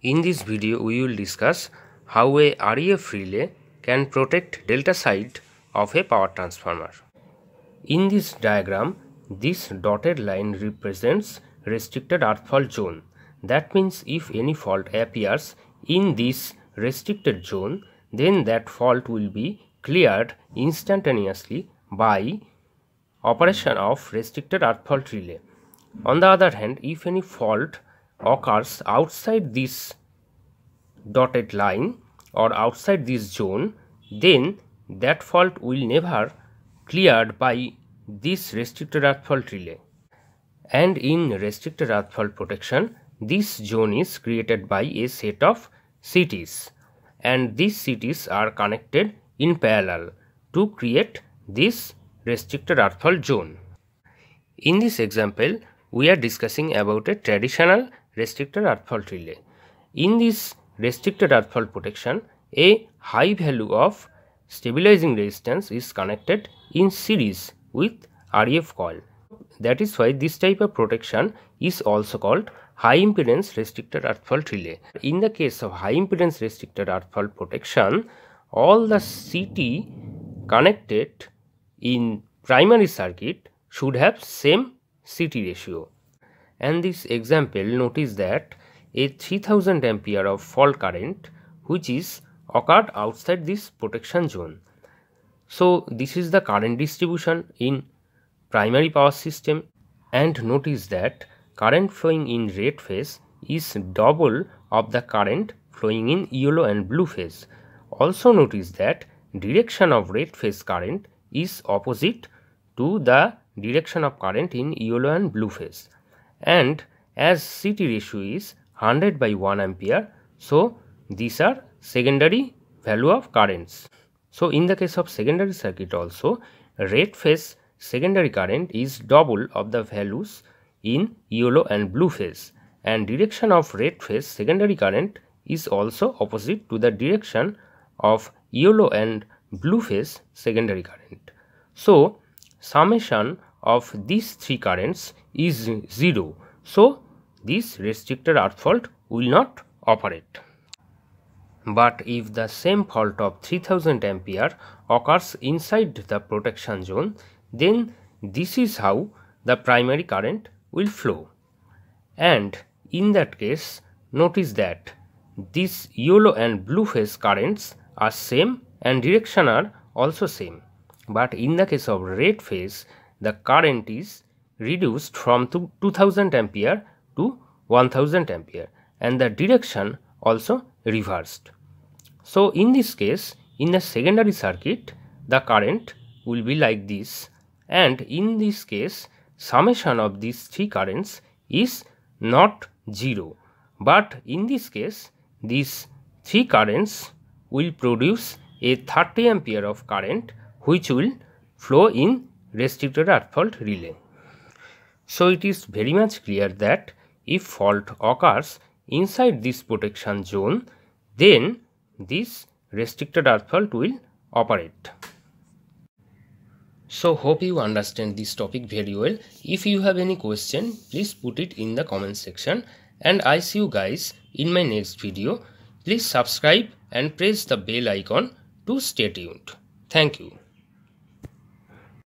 In this video, we will discuss how a REF relay can protect delta side of a power transformer. In this diagram, this dotted line represents restricted fault zone. That means if any fault appears in this restricted zone, then that fault will be cleared instantaneously by operation of restricted earth fault relay. On the other hand, if any fault occurs outside this dotted line or outside this zone then that fault will never cleared by this restricted earth fault relay and in restricted earth fault protection this zone is created by a set of cities and these cities are connected in parallel to create this restricted earth fault zone in this example we are discussing about a traditional restricted earth fault relay. In this restricted earth fault protection, a high value of stabilizing resistance is connected in series with RF coil. That is why this type of protection is also called high impedance restricted earth fault relay. In the case of high impedance restricted earth fault protection, all the CT connected in primary circuit should have same CT ratio and this example notice that a 3000 ampere of fault current which is occurred outside this protection zone. So this is the current distribution in primary power system and notice that current flowing in red phase is double of the current flowing in yellow and blue phase. Also notice that direction of red phase current is opposite to the direction of current in yellow and blue phase and as CT ratio is 100 by 1 ampere so these are secondary value of currents. So in the case of secondary circuit also red phase secondary current is double of the values in yellow and blue phase and direction of red phase secondary current is also opposite to the direction of yellow and blue phase secondary current. So summation of these three currents is 0. So, this restricted earth fault will not operate. But if the same fault of 3000 ampere occurs inside the protection zone, then this is how the primary current will flow. And in that case, notice that these yellow and blue phase currents are same and direction are also same. But in the case of red phase, the current is reduced from 2000 ampere to 1000 ampere and the direction also reversed. So in this case in the secondary circuit the current will be like this and in this case summation of these three currents is not 0 but in this case these three currents will produce a 30 ampere of current which will flow in restricted Earth fault relay. So it is very much clear that if fault occurs inside this protection zone, then this restricted Earth fault will operate. So hope you understand this topic very well. If you have any question, please put it in the comment section and I see you guys in my next video. Please subscribe and press the bell icon to stay tuned. Thank you.